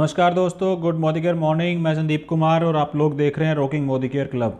नमस्कार दोस्तों good Modi care morning मैं संदीप कुमार और आप लोग देख रहे हैं rocking Modicare club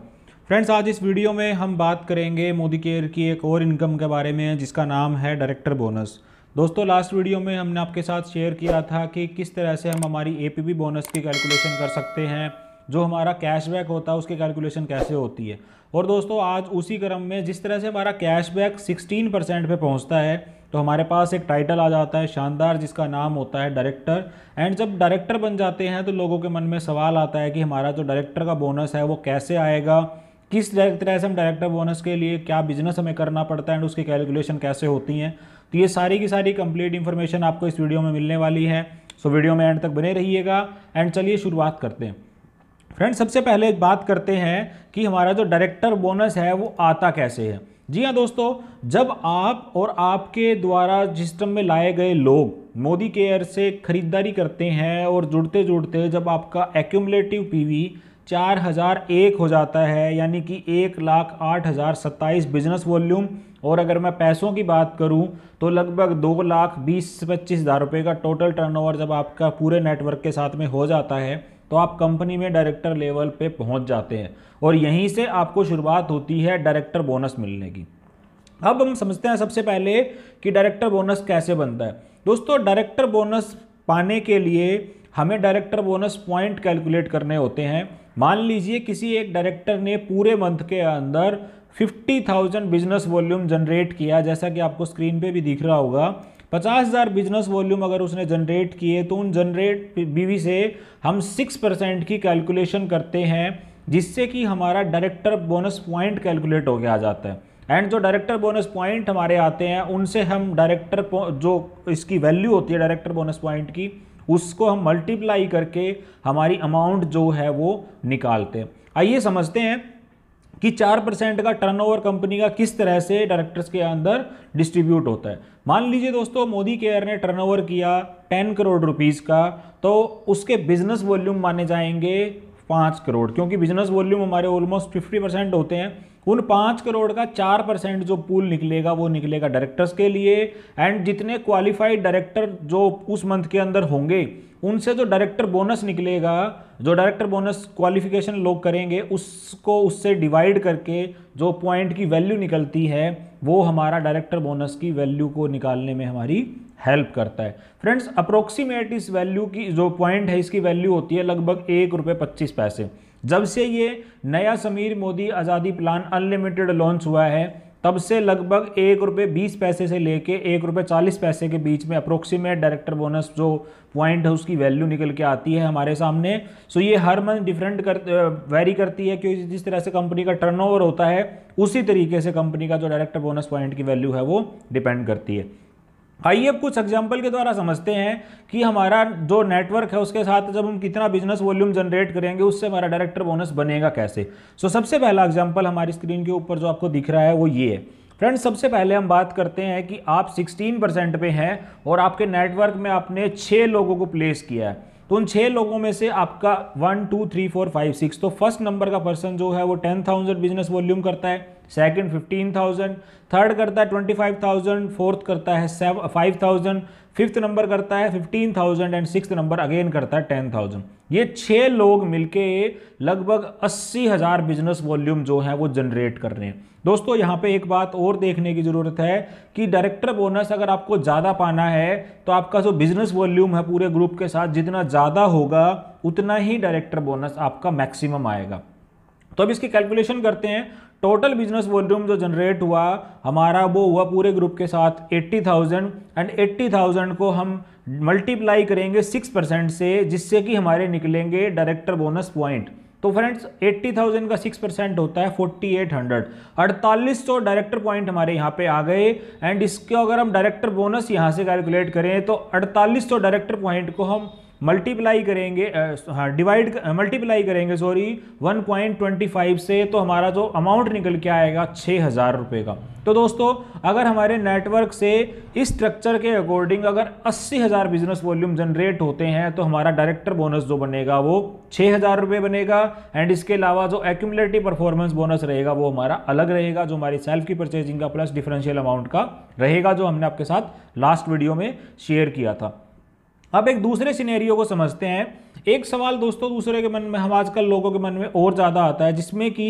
friends आज इस वीडियो में हम बात करेंगे मोदी केयर की एक और इनकम के बारे में जिसका नाम है डायरेक्टर बोनस दोस्तों लास्ट वीडियो में हमने आपके साथ शेयर किया था कि किस तरह से हम हमारी ए बोनस की कैलकुलेशन कर सकते हैं जो हमारा कैशबैक होता है उसकी कैलकुलेशन कैसे होती है और दोस्तों आज उसी क्रम में जिस तरह से हमारा कैशबैक सिक्सटीन परसेंट पर पहुंचता है तो हमारे पास एक टाइटल आ जाता है शानदार जिसका नाम होता है डायरेक्टर एंड जब डायरेक्टर बन जाते हैं तो लोगों के मन में सवाल आता है कि हमारा जो डायरेक्टर का बोनस है वो कैसे आएगा किस तरह से हम डायरेक्टर बोनस के लिए क्या बिजनेस हमें करना पड़ता है एंड उसकी कैलकुलेशन कैसे होती हैं तो ये सारी की सारी कंप्लीट इन्फॉर्मेशन आपको इस वीडियो में मिलने वाली है सो वीडियो में एंड तक बने रहिएगा एंड चलिए शुरुआत करते हैं फ्रेंड्स सबसे पहले बात करते हैं कि हमारा जो डायरेक्टर बोनस है वो आता कैसे है जी हाँ दोस्तों जब आप और आपके द्वारा सिस्टम में लाए गए लोग मोदी केयर से खरीदारी करते हैं और जुड़ते जुड़ते जब आपका एक्यूमलेटिव पीवी चार हज़ार एक हो जाता है यानी कि एक लाख आठ हज़ार सत्ताईस बिजनेस वॉल्यूम और अगर मैं पैसों की बात करूं तो लगभग दो लाख बीस पच्चीस हज़ार रुपये का टोटल टर्नओवर जब आपका पूरे नेटवर्क के साथ में हो जाता है तो आप कंपनी में डायरेक्टर लेवल पे पहुंच जाते हैं और यहीं से आपको शुरुआत होती है डायरेक्टर बोनस मिलने की अब हम समझते हैं सबसे पहले कि डायरेक्टर बोनस कैसे बनता है दोस्तों डायरेक्टर बोनस पाने के लिए हमें डायरेक्टर बोनस पॉइंट कैलकुलेट करने होते हैं मान लीजिए किसी एक डायरेक्टर ने पूरे मंथ के अंदर 50,000 बिजनेस वॉल्यूम जनरेट किया जैसा कि आपको स्क्रीन पे भी दिख रहा होगा पचास हज़ार बिजनेस वॉल्यूम अगर उसने जनरेट किए तो उन जनरेट बीवी से हम सिक्स परसेंट की कैलकुलेशन करते हैं जिससे कि हमारा डायरेक्टर बोनस पॉइंट कैलकुलेट हो गया आ जाता है एंड जो डायरेक्टर बोनस पॉइंट हमारे आते हैं उनसे हम डायरेक्टर जो इसकी वैल्यू होती है डायरेक्टर बोनस पॉइंट की उसको हम मल्टीप्लाई करके हमारी अमाउंट जो है वो निकालते हैं आइए समझते हैं कि चार परसेंट का टर्नओवर कंपनी का किस तरह से डायरेक्टर्स के अंदर डिस्ट्रीब्यूट होता है मान लीजिए दोस्तों मोदी केयर ने टर्नओवर किया टेन करोड़ रुपीज़ का तो उसके बिजनेस वॉल्यूम माने जाएंगे पाँच करोड़ क्योंकि बिजनेस वॉल्यूम हमारे ऑलमोस्ट फिफ्टी परसेंट होते हैं उन पाँच करोड़ का चार परसेंट जो पूल निकलेगा वो निकलेगा डायरेक्टर्स के लिए एंड जितने क्वालिफाइड डायरेक्टर जो उस मंथ के अंदर होंगे उनसे जो डायरेक्टर बोनस निकलेगा जो डायरेक्टर बोनस क्वालिफिकेशन लोग करेंगे उसको उससे डिवाइड करके जो पॉइंट की वैल्यू निकलती है वो हमारा डायरेक्टर बोनस की वैल्यू को निकालने में हमारी हेल्प करता है फ्रेंड्स अप्रोक्सीमेट इस वैल्यू की जो पॉइंट है इसकी वैल्यू होती है लगभग एक रुपये पच्चीस पैसे जब से ये नया समीर मोदी आज़ादी प्लान अनलिमिटेड लॉन्च हुआ है तब से लगभग एक रुपये बीस पैसे से लेके एक रुपये चालीस पैसे के बीच में अप्रोक्सीमेट डायरेक्टर बोनस जो पॉइंट है उसकी वैल्यू निकल के आती है हमारे सामने सो ये हर मंथ डिफरेंट कर वेरी करती है क्योंकि जिस तरह से कंपनी का टर्नओवर होता है उसी तरीके से कंपनी का जो डायरेक्टर बोनस पॉइंट की वैल्यू है वो डिपेंड करती है आइए अब कुछ एग्जाम्पल के द्वारा समझते हैं कि हमारा जो नेटवर्क है उसके साथ जब हम कितना बिजनेस वॉल्यूम जनरेट करेंगे उससे हमारा डायरेक्टर बोनस बनेगा कैसे सो so, सबसे पहला एग्जाम्पल हमारी स्क्रीन के ऊपर जो आपको दिख रहा है वो ये है फ्रेंड्स सबसे पहले हम बात करते हैं कि आप 16 परसेंट पे हैं और आपके नेटवर्क में आपने छः लोगों को प्लेस किया है तो उन छः लोगों में से आपका one two three four five six तो फर्स्ट नंबर का पर्सन जो है वो टेन थाउजेंड बिजनेस वॉल्यूम करता है सेकंड फिफ्टीन थाउजेंड थर्ड करता है ट्वेंटी फाइव थाउजेंड फोर्थ करता है फाइव थाउजेंड फिफ्थ नंबर करता है fifteen thousand and six number again करता है टेन थाउजेंड ये छः लोग मिलके लगभग अस्सी हज़ार बिजनेस वॉल्यूम जो है वो जनरेट कर रहे हैं दोस्तों यहाँ पे एक बात और देखने की ज़रूरत है कि डायरेक्टर बोनस अगर आपको ज़्यादा पाना है तो आपका जो बिजनेस वॉल्यूम है पूरे ग्रुप के साथ जितना ज़्यादा होगा उतना ही डायरेक्टर बोनस आपका मैक्सिमम आएगा तो अब इसकी कैलकुलेशन करते हैं टोटल बिजनेस वॉल्यूम जो जनरेट हुआ हमारा वो हुआ पूरे ग्रुप के साथ 80,000 एंड 80,000 को हम मल्टीप्लाई करेंगे 6 परसेंट से जिससे कि हमारे निकलेंगे डायरेक्टर बोनस पॉइंट तो फ्रेंड्स 80,000 का 6 परसेंट होता है 4800 सौ डायरेक्टर पॉइंट हमारे यहाँ पे आ गए एंड इसके अगर हम डायरेक्टर बोनस यहाँ से कैलकुलेट करें तो 4800 डायरेक्टर पॉइंट को हम मल्टीप्लाई करेंगे हाँ डिवाइड मल्टीप्लाई करेंगे सॉरी 1.25 से तो हमारा जो अमाउंट निकल के आएगा छः हज़ार रुपये का तो दोस्तों अगर हमारे नेटवर्क से इस स्ट्रक्चर के अकॉर्डिंग अगर अस्सी हज़ार बिजनेस वॉल्यूम जनरेट होते हैं तो हमारा डायरेक्टर बोनस जो बनेगा वो छः हज़ार रुपये बनेगा एंड इसके अलावा जो एक्यूमलेटिव परफॉर्मेंस बोनस रहेगा वो हमारा अलग रहेगा जो हमारी सेल्फ की परचेजिंग का प्लस डिफरेंशियल अमाउंट का रहेगा जो हमने आपके साथ लास्ट वीडियो में शेयर किया था अब एक दूसरे सिनेरियो को समझते हैं एक सवाल दोस्तों दूसरे के मन में हम आजकल लोगों के मन में और ज़्यादा आता है जिसमें कि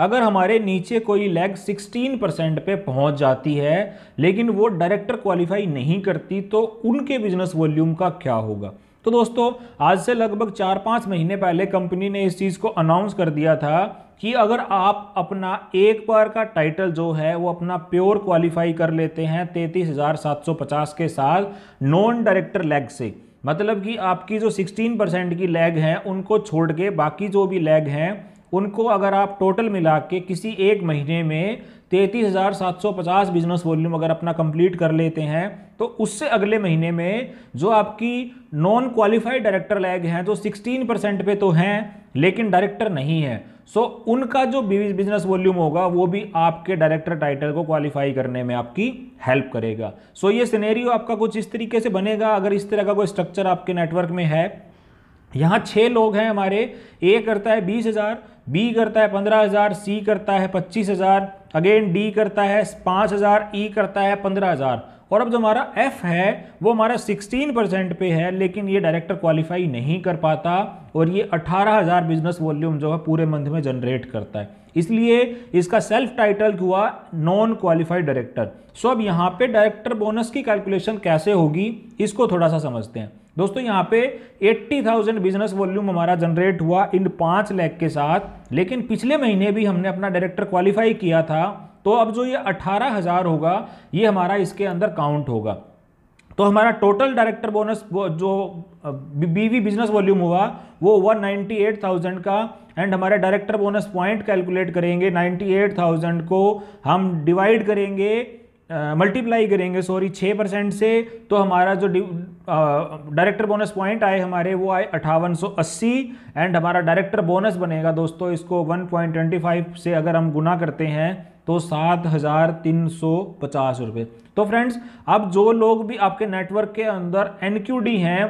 अगर हमारे नीचे कोई लैग 16 परसेंट पे पहुंच जाती है लेकिन वो डायरेक्टर क्वालिफाई नहीं करती तो उनके बिजनेस वॉल्यूम का क्या होगा तो दोस्तों आज से लगभग चार पाँच महीने पहले कंपनी ने इस चीज़ को अनाउंस कर दिया था कि अगर आप अपना एक बार का टाइटल जो है वो अपना प्योर क्वालिफाई कर लेते हैं 33,750 के साथ नॉन डायरेक्टर लैग से मतलब कि आपकी जो 16 परसेंट की लैग हैं उनको छोड़ के बाकी जो भी लैग हैं उनको अगर आप टोटल मिला के किसी एक महीने में 33,750 बिजनेस वॉल्यूम अगर अपना कंप्लीट कर लेते हैं तो उससे अगले महीने में जो आपकी नॉन क्वालिफाइड डायरेक्टर लैग हैं जो 16 परसेंट पे तो हैं लेकिन डायरेक्टर नहीं है सो so, उनका जो बिजनेस वॉल्यूम होगा वो भी आपके डायरेक्टर टाइटल को क्वालिफाई करने में आपकी हेल्प करेगा सो so, ये सिनेरियो आपका कुछ इस तरीके से बनेगा अगर इस तरह का कोई स्ट्रक्चर आपके नेटवर्क में है यहाँ छः लोग हैं हमारे ए करता है बीस हज़ार बी करता है पंद्रह हज़ार सी करता है पच्चीस हज़ार अगेन डी करता है पाँच हज़ार ई e करता है पंद्रह हज़ार और अब जो हमारा एफ है वो हमारा 16 परसेंट पे है लेकिन ये डायरेक्टर क्वालिफाई नहीं कर पाता और ये 18,000 बिजनेस वॉल्यूम जो है पूरे मंथ में जनरेट करता है इसलिए इसका सेल्फ टाइटल हुआ नॉन क्वालिफाइड डायरेक्टर सो अब यहाँ पे डायरेक्टर बोनस की कैलकुलेशन कैसे होगी इसको थोड़ा सा समझते हैं दोस्तों यहाँ पे 80,000 बिजनेस वॉल्यूम हमारा जनरेट हुआ इन पाँच लैख के साथ लेकिन पिछले महीने भी हमने अपना डायरेक्टर क्वालिफाई किया था तो अब जो ये अठारह हज़ार होगा ये हमारा इसके अंदर काउंट होगा तो हमारा टोटल डायरेक्टर बोनस जो बीवी बिजनेस वॉल्यूम हुआ वो थाउजेंड का एंड हमारे डायरेक्टर बोनस पॉइंट कैलकुलेट करेंगे 98,000 को हम डिवाइड करेंगे मल्टीप्लाई करेंगे सॉरी छः परसेंट से तो हमारा जो डायरेक्टर बोनस पॉइंट आए हमारे वो आए अठावन सौ अस्सी एंड हमारा डायरेक्टर बोनस बनेगा दोस्तों इसको 1.25 से अगर हम गुना करते हैं तो सात हज़ार तीन सौ पचास रुपये तो फ्रेंड्स अब जो लोग भी आपके नेटवर्क के अंदर एन हैं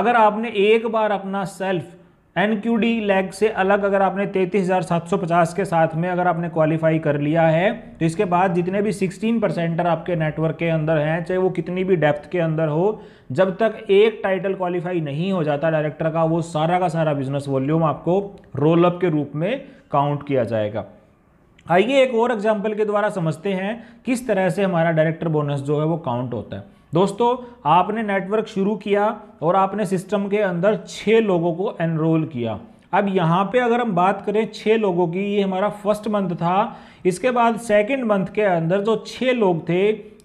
अगर आपने एक बार अपना self N Q D leg से अलग अगर आपने हजार सात सौ पचास के साथ में अगर आपने क्वालिफाई कर लिया है तो इसके बाद जितने भी सिक्सटीन परसेंटर आपके नेटवर्क के अंदर हैं चाहे वो कितनी भी डेप्थ के अंदर हो जब तक एक टाइटल क्वालिफाई नहीं हो जाता डायरेक्टर का वो सारा का सारा बिजनेस वॉल्यूम आपको रोल अप के रूप में काउंट किया जाएगा आइए एक और एग्जाम्पल के द्वारा समझते हैं किस तरह से हमारा डायरेक्टर बोनस जो है वो काउंट होता है दोस्तों आपने नेटवर्क शुरू किया और आपने सिस्टम के अंदर छः लोगों को एनरोल किया अब यहाँ पे अगर हम बात करें छः लोगों की ये हमारा फर्स्ट मंथ था इसके बाद सेकंड मंथ के अंदर जो छः लोग थे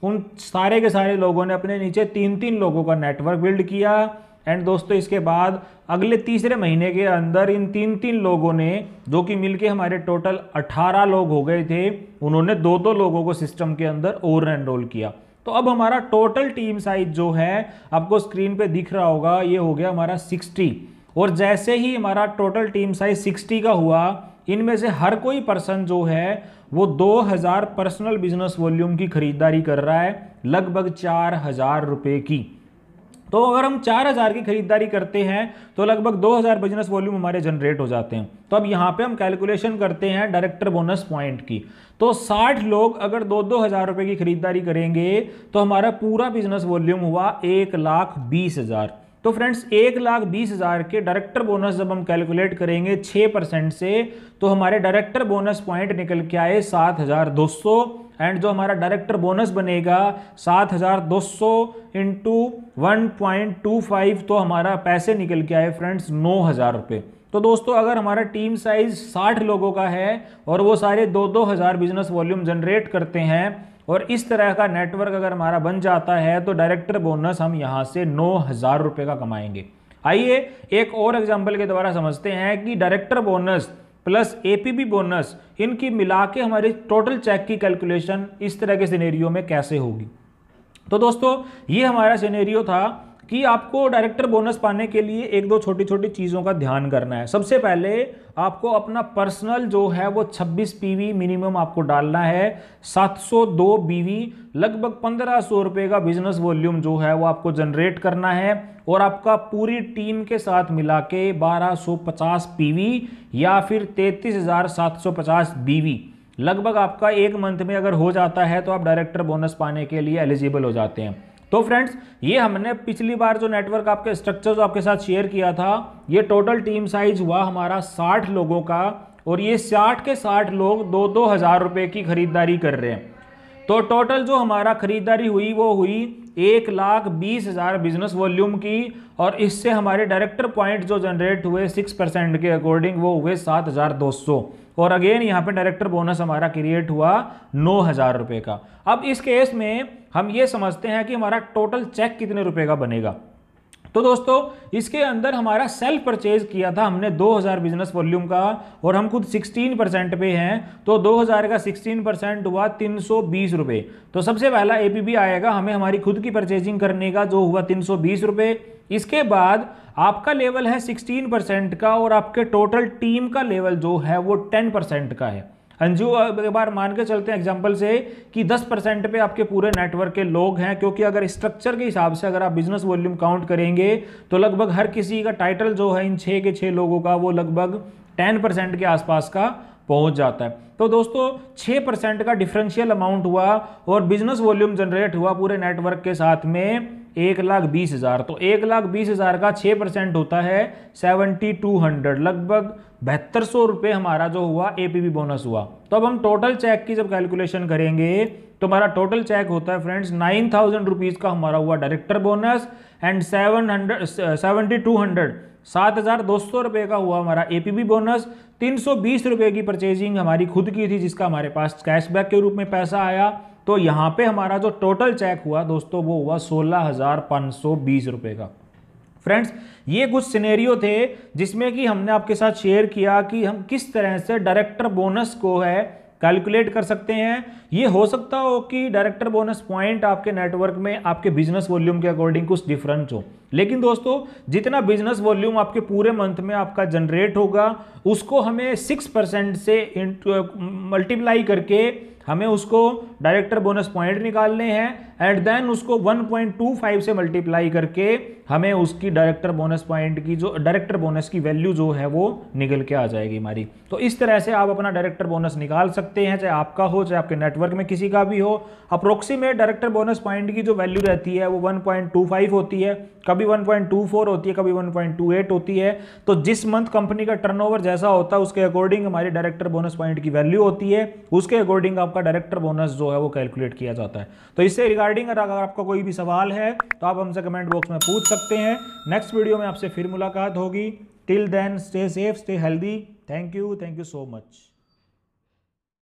उन सारे के सारे लोगों ने अपने नीचे तीन तीन लोगों का नेटवर्क बिल्ड किया एंड दोस्तों इसके बाद अगले तीसरे महीने के अंदर इन तीन तीन लोगों ने जो कि मिलके हमारे टोटल 18 लोग हो गए थे उन्होंने दो दो लोगों को सिस्टम के अंदर ओवर एनरोल किया तो अब हमारा टोटल टीम साइज जो है आपको स्क्रीन पे दिख रहा होगा ये हो गया हमारा 60 और जैसे ही हमारा टोटल टीम साइज 60 का हुआ इनमें से हर कोई पर्सन जो है वो दो पर्सनल बिजनेस वॉल्यूम की खरीदारी कर रहा है लगभग चार हज़ार रुपये की तो अगर हम 4000 की खरीदारी करते हैं तो लगभग 2000 बिजनेस वॉल्यूम हमारे जनरेट हो जाते हैं तो अब यहाँ पे हम कैलकुलेशन करते हैं डायरेक्टर बोनस पॉइंट की तो 60 लोग अगर दो दो हज़ार रुपये की खरीदारी करेंगे तो हमारा पूरा बिजनेस वॉल्यूम हुआ एक लाख बीस हज़ार तो फ्रेंड्स एक लाख बीस हज़ार के डायरेक्टर बोनस जब हम कैलकुलेट करेंगे छः परसेंट से तो हमारे डायरेक्टर बोनस पॉइंट निकल के आए सात हज़ार दो सौ एंड जो हमारा डायरेक्टर बोनस बनेगा सात हज़ार दो सौ into one point two five तो हमारा पैसे निकल के आए फ्रेंड्स नौ हज़ार रुपये तो दोस्तों अगर हमारा टीम साइज साठ लोगों का है और वो सारे दो दो हज़ार बिजनेस वॉल्यूम जनरेट करते हैं और इस तरह का नेटवर्क अगर हमारा बन जाता है तो डायरेक्टर बोनस हम यहाँ से नौ हज़ार रुपये का कमाएंगे आइए एक और एग्जाम्पल के द्वारा समझते हैं कि director bonus plus APB bonus इनकी मिला के हमारे टोटल चेक की कैलकुलेशन इस तरह के सिनेरियो में कैसे होगी तो दोस्तों ये हमारा सिनेरियो था कि आपको डायरेक्टर बोनस पाने के लिए एक दो छोटी छोटी चीज़ों का ध्यान करना है सबसे पहले आपको अपना पर्सनल जो है वो 26 पीवी मिनिमम आपको डालना है 702 बीवी लगभग पंद्रह सौ रुपये का बिजनेस वॉल्यूम जो है वो आपको जनरेट करना है और आपका पूरी टीम के साथ मिला के बारह पीवी या फिर तैंतीस हज़ार सात सौ पचास बीवी लगभग आपका एक मंथ में अगर हो जाता है तो आप डायरेक्टर बोनस पाने के लिए एलिजिबल हो जाते हैं तो फ्रेंड्स ये हमने पिछली बार जो नेटवर्क आपके जो आपके साथ शेयर किया था ये टोटल टीम साइज हुआ हमारा साठ लोगों का और ये साठ के साठ लोग दो दो हज़ार रुपये की खरीदारी कर रहे हैं तो टोटल जो हमारा खरीदारी हुई वो हुई एक लाख बीस हज़ार बिजनेस वॉल्यूम की और इससे हमारे डायरेक्टर पॉइंट जो जनरेट हुए सिक्स परसेंट के अकॉर्डिंग वो हुए सात हज़ार दो सौ और अगेन यहाँ पे डायरेक्टर बोनस हमारा क्रिएट हुआ नौ हज़ार रुपये का अब इस केस में हम ये समझते हैं कि हमारा टोटल चेक कितने रुपए का बनेगा तो दोस्तों इसके अंदर हमारा सेल्फ परचेज किया था हमने 2000 बिजनेस वॉल्यूम का और हम खुद 16 परसेंट पे हैं तो 2000 का 16 परसेंट हुआ तीन सौ रुपये तो सबसे पहला एपीबी आएगा हमें हमारी खुद की परचेजिंग करने का जो हुआ तीन सौ रुपये इसके बाद आपका लेवल है 16 परसेंट का और आपके टोटल टीम का लेवल जो है वो 10 परसेंट का है अंजू एक बार मान के चलते हैं एग्जाम्पल से कि 10 परसेंट पे आपके पूरे नेटवर्क के लोग हैं क्योंकि अगर स्ट्रक्चर के हिसाब से अगर आप बिजनेस वॉल्यूम काउंट करेंगे तो लगभग हर किसी का टाइटल जो है इन छः के छः लोगों का वो लगभग टेन परसेंट के आसपास का पहुंच जाता है तो दोस्तों छः परसेंट का डिफरेंशियल अमाउंट हुआ और बिजनेस वॉल्यूम जनरेट हुआ पूरे नेटवर्क के साथ में एक लाख बीस हज़ार तो एक लाख बीस हज़ार का छः परसेंट होता है सेवेंटी टू हंड्रेड लगभग बहत्तर सौ रुपये हमारा जो हुआ एपीबी बोनस हुआ तो अब हम टोटल चेक की जब कैलकुलेशन करेंगे तो हमारा टोटल चेक होता है फ्रेंड्स नाइन थाउजेंड रुपीज़ का हमारा हुआ director bonus and seven hundred seventy two hundred सात हज़ार दो सौ रुपये का हुआ हमारा एपीबी बोनस तीन सौ बीस रुपये की परचेजिंग हमारी खुद की थी जिसका हमारे पास कैशबैक के रूप में पैसा आया तो यहाँ पे हमारा जो टोटल चेक हुआ दोस्तों वो हुआ सोलह हज़ार पाँच सौ बीस रुपये का फ्रेंड्स ये कुछ सिनेरियो थे जिसमें कि हमने आपके साथ शेयर किया कि हम किस तरह से डायरेक्टर बोनस को है कैलकुलेट कर सकते हैं ये हो सकता हो कि डायरेक्टर बोनस पॉइंट आपके नेटवर्क में आपके बिजनेस वॉल्यूम के अकॉर्डिंग कुछ डिफरेंस हो लेकिन दोस्तों जितना बिजनेस वॉल्यूम आपके पूरे मंथ में आपका जनरेट होगा उसको हमें सिक्स परसेंट से मल्टीप्लाई करके हमें उसको डायरेक्टर बोनस पॉइंट निकालने हैं एंड देन उसको 1.25 से मल्टीप्लाई करके हमें उसकी डायरेक्टर बोनस पॉइंट की जो डायरेक्टर बोनस की वैल्यू जो है वो निकल के आ जाएगी हमारी तो इस तरह से आप अपना डायरेक्टर बोनस निकाल सकते हैं चाहे आपका हो चाहे आपके नेटवर्क में किसी का भी हो अप्रोक्सीमेट डायरेक्टर बोनस पॉइंट की जो वैल्यू रहती है वो वन होती है कभी कभी 1.24 होती है कभी 1.28 होती है तो जिस मंथ कंपनी का टर्नओवर जैसा होता है उसके अकॉर्डिंग हमारे डायरेक्टर बोनस पॉइंट की वैल्यू होती है उसके अकॉर्डिंग आपका डायरेक्टर बोनस जो है वो कैलकुलेट किया जाता है तो इससे रिगार्डिंग अगर आपका कोई भी सवाल है तो आप हमसे कमेंट बॉक्स में पूछ सकते हैं नेक्स्ट वीडियो में आपसे फिर मुलाकात होगी till then stay safe stay healthy thank you thank you so much